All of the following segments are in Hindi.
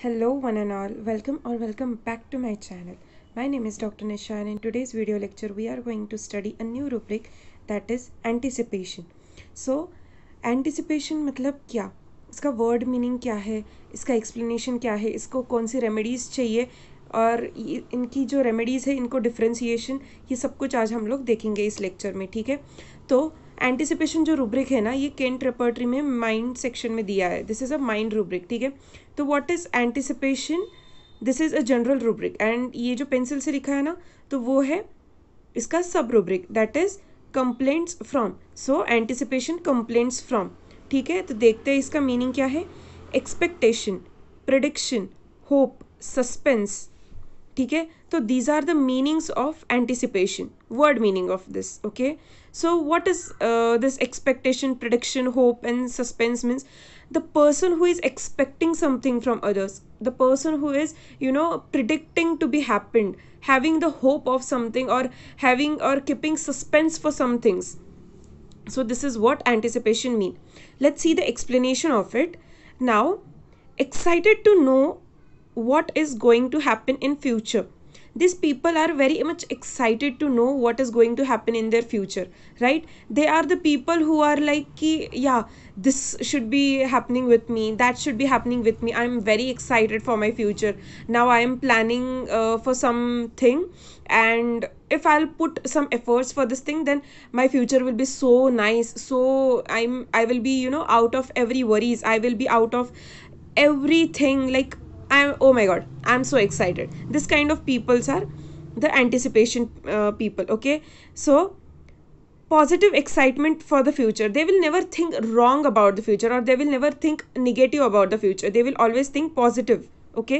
Hello one and all, welcome or welcome back to my channel. My name is Dr. Nisha and in today's video lecture we are going to study a new rubric that is anticipation. So anticipation मतलब क्या इसका वर्ड मीनिंग क्या है इसका एक्सप्लेनेशन क्या है इसको कौन सी रेमेडीज़ चाहिए और इनकी जो रेमेडीज़ है इनको डिफ्रेंसीशन ये सब कुछ आज हम लोग देखेंगे इस लेक्चर में ठीक है तो एंटिसिपेशन जो रूब्रिक है ना ये केंट रेपर्ट्री में माइंड सेक्शन में दिया है this is a mind rubric ठीक है तो what is anticipation this is a general rubric and ये जो पेंसिल से लिखा है ना तो वो है इसका sub rubric that is complaints from so anticipation complaints from ठीक है तो देखते हैं इसका मीनिंग क्या है एक्सपेक्टेशन प्रडिक्शन होप सस्पेंस ठीक है तो these are the meanings of anticipation word meaning of this okay so what is uh, this expectation prediction hope and suspense means the person who is expecting something from others the person who is you know predicting to be happened having the hope of something or having or keeping suspense for some things so this is what anticipation mean let's see the explanation of it now excited to know what is going to happen in future these people are very much excited to know what is going to happen in their future right they are the people who are like Ki, yeah this should be happening with me that should be happening with me i'm very excited for my future now i am planning uh, for something and if i'll put some efforts for this thing then my future will be so nice so i'm i will be you know out of every worries i will be out of everything like I'm oh my god, I'm so excited. This kind of peoples are the anticipation uh, people, okay? So positive excitement for the future they will never think wrong about the future or they will never think negative about the future they will always think positive okay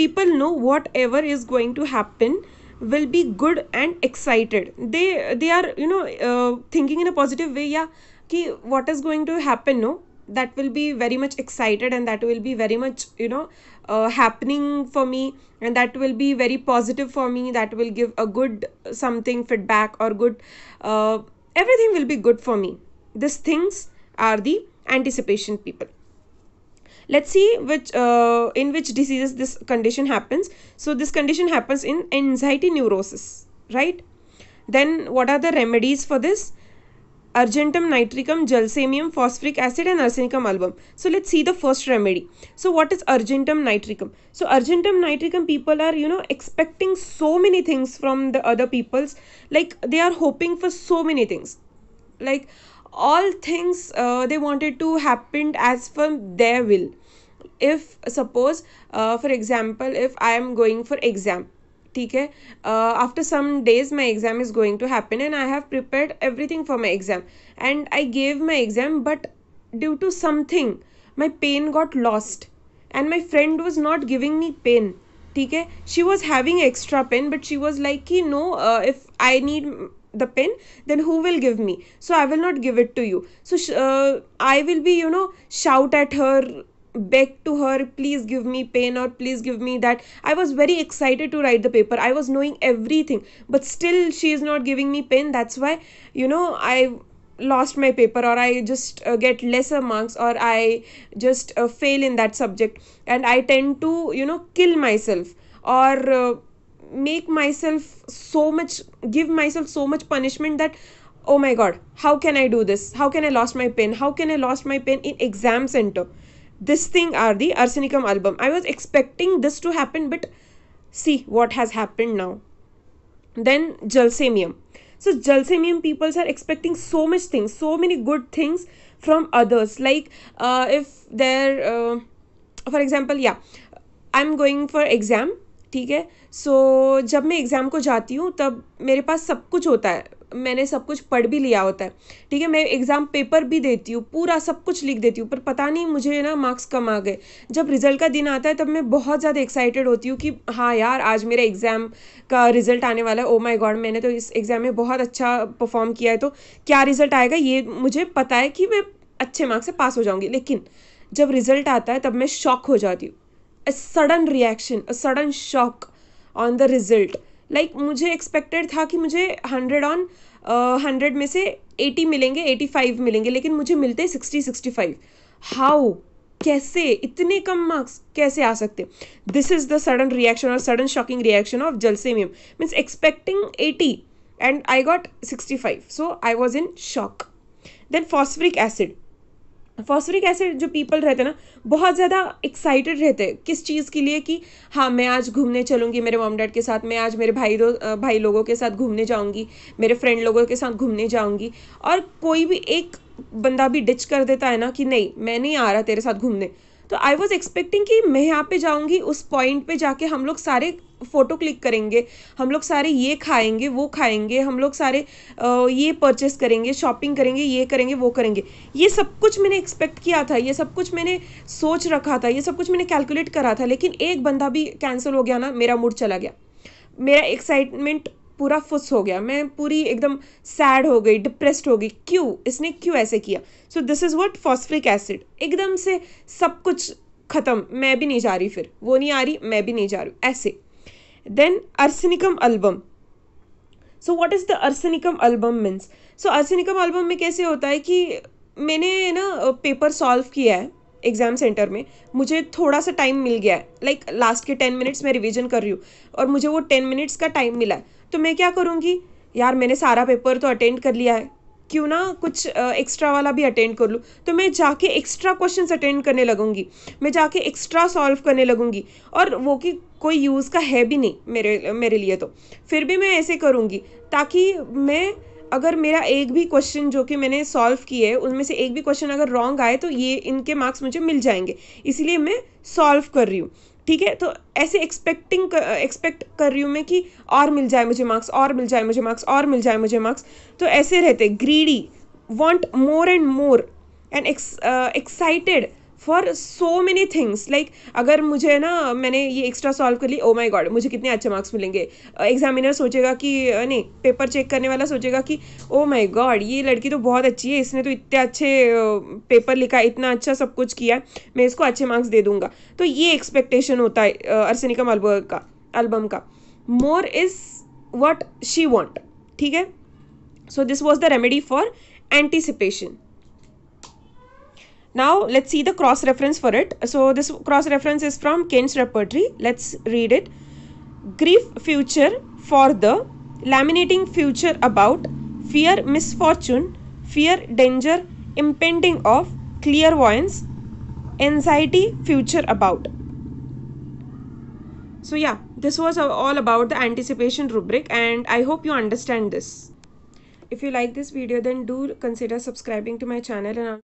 people know whatever is going to happen will be good and excited they they are you know uh, thinking in a positive way yeah ki what is going to happen no that will be very much excited and that will be very much you know uh, happening for me and that will be very positive for me that will give a good something feedback or good uh, everything will be good for me these things are the anticipation people let's see which uh, in which diseases this condition happens so this condition happens in anxiety neurosis right then what are the remedies for this argentum nitricum gelsemium phosphoric acid and arsenicum album so let's see the first remedy so what is argentum nitricum so argentum nitricum people are you know expecting so many things from the other peoples like they are hoping for so many things like all things uh, they wanted to happen as per their will if suppose uh, for example if i am going for exam ठीक है after some days my exam is going to happen and I have prepare everything for my exam and I gave my exam but due to something my pen got lost and my friend was not giving me pen ठीक है she was having extra pen but she was like कि no if I need the pen then who will give me so i will not give it to you so uh, i will be you know shout at her beg to her, please give me pen or please give me that. I was very excited to write the paper. I was knowing everything, but still she is not giving me pen. That's why, you know, I lost my paper or i just uh, get lesser marks or i just uh, fail in that subject and i tend to you know kill myself or uh, make myself so much give myself so much punishment that oh my god how can i do this how can i lost my pen how can i lost my pen in exam center this thing are the arsenicum album i was expecting this to happen but see what has happened now then gelsemium so gelsemium people are expecting so much things so many good things from others like uh, if there uh, for example yeah i'm going for exam ठीक है सो so, जब मैं एग्ज़ाम को जाती हूँ तब मेरे पास सब कुछ होता है मैंने सब कुछ पढ़ भी लिया होता है ठीक है मैं एग्ज़ाम पेपर भी देती हूँ पूरा सब कुछ लिख देती हूँ पर पता नहीं मुझे ना मार्क्स कम आ गए जब रिज़ल्ट का दिन आता है तब मैं बहुत ज़्यादा एक्साइटेड होती हूँ कि हाँ यार आज मेरा एग्ज़ाम का रिज़ल्ट आने वाला है ओ माई गॉड मैंने तो इस एग्ज़ाम में बहुत अच्छा परफॉर्म किया है तो क्या रिज़ल्ट आएगा ये मुझे पता है कि मैं अच्छे मार्क्स से पास हो जाऊँगी लेकिन जब रिज़ल्ट आता है तब मैं शॉक हो जाती हूँ a sudden reaction a sudden shock on the result like like, मुझे एक्सपेक्टेड था कि मुझे हंड्रेड ऑन हंड्रेड में से एटी मिलेंगे एटी फाइव मिलेंगे लेकिन मुझे मिलते सिक्सटी सिक्सटी फाइव हाउ कैसे इतने कम मार्क्स कैसे आ सकते this is the sudden reaction और sudden shocking reaction of Gelsemium means expecting eighty and I got sixty five so I was in shock then phosphoric acid phosphoric acid जो पीपल रहते हैं ना बहुत ज़्यादा एक्साइटेड रहते हैं किस चीज़ के लिए कि हाँ मैं आज घूमने चलूँगी मेरे मॉम डैड के साथ मैं आज मेरे भाई दो भाई लोगों के साथ घूमने जाऊँगी मेरे फ्रेंड लोगों के साथ घूमने जाऊँगी और कोई भी एक बंदा भी डिच कर देता है ना कि नहीं मैं नहीं आ रहा तेरे साथ घूमने तो आई वॉज़ एक्सपेक्टिंग कि मैं यहाँ पे जाऊँगी उस पॉइंट पे जाके हम लोग सारे फ़ोटो क्लिक करेंगे हम लोग सारे ये खाएंगे वो खाएंगे हम लोग सारे ये परचेस करेंगे शॉपिंग करेंगे ये करेंगे वो करेंगे ये सब कुछ मैंने एक्सपेक्ट किया था ये सब कुछ मैंने सोच रखा था ये सब कुछ मैंने कैलकुलेट करा था लेकिन एक बंदा भी कैंसिल हो गया ना मेरा मूड चला गया मेरा एक्साइटमेंट पूरा फुस हो गया मैं पूरी एकदम सैड हो गई डिप्रेस्ड हो गई क्यों इसने क्यों ऐसे किया so this is what phosphoric acid एकदम से सब कुछ ख़त्म मैं भी नहीं जा रही फिर वो नहीं आ रही मैं भी नहीं जा रही ऐसे then Arsenicum album so what is the Arsenicum album means so Arsenicum album में कैसे होता है कि मैंने ना पेपर सॉल्व किया है एग्ज़ाम सेंटर में मुझे थोड़ा सा टाइम मिल गया है लाइक लास्ट के टेन मिनट्स मैं रिवीजन कर रही हूँ और मुझे वो टेन मिनट्स का टाइम मिला है तो मैं क्या करूँगी यार मैंने सारा पेपर तो अटेंड कर लिया है क्यों ना कुछ एक्स्ट्रा वाला भी अटेंड कर लूँ तो मैं जाके एक्स्ट्रा क्वेश्चन अटेंड करने लगूँगी मैं जाके एक्स्ट्रा सॉल्व करने लगूँगी और वो कि कोई यूज़ का है भी नहीं मेरे मेरे लिए तो फिर भी मैं ऐसे करूँगी ताकि मैं अगर मेरा एक भी क्वेश्चन जो कि मैंने सॉल्व किए उनमें से एक भी क्वेश्चन अगर रॉन्ग आए तो ये इनके मार्क्स मुझे मिल जाएंगे इसलिए मैं सॉल्व कर रही हूँ ठीक है तो ऐसे एक्सपेक्टिंग एक्सपेक्ट कर रही हूँ मैं कि और मिल जाए मुझे मार्क्स और मिल जाए मुझे मार्क्स और मिल जाए मुझे मार्क्स तो ऐसे रहते greedy want more and more and excited for so many things like अगर मुझे ना मैंने ये एक्स्ट्रा सॉल्व कर ली ओ माई गॉड मुझे कितने अच्छे मार्क्स मिलेंगे एग्जामिनर सोचेगा कि नहीं पेपर चेक करने वाला सोचेगा कि ओ माई गॉड ये लड़की तो बहुत अच्छी है इसने तो इतने अच्छे पेपर लिखा इतना अच्छा सब कुछ किया मैं इसको अच्छे मार्क्स दे दूंगा तो ये एक्सपेक्टेशन होता है अर्सनिका मालबर्ग का एल्बम का more is what she want ठीक है so this was the remedy for anticipation Now let's see the cross reference for it. So this cross reference is from Kent's repertory. Let's read it. Grief future for the laminating future about fear misfortune, fear danger impending of clairvoyance, anxiety future about. So yeah, this was all about the anticipation rubric and I hope you understand this. If you like this video then do consider subscribing to my channel and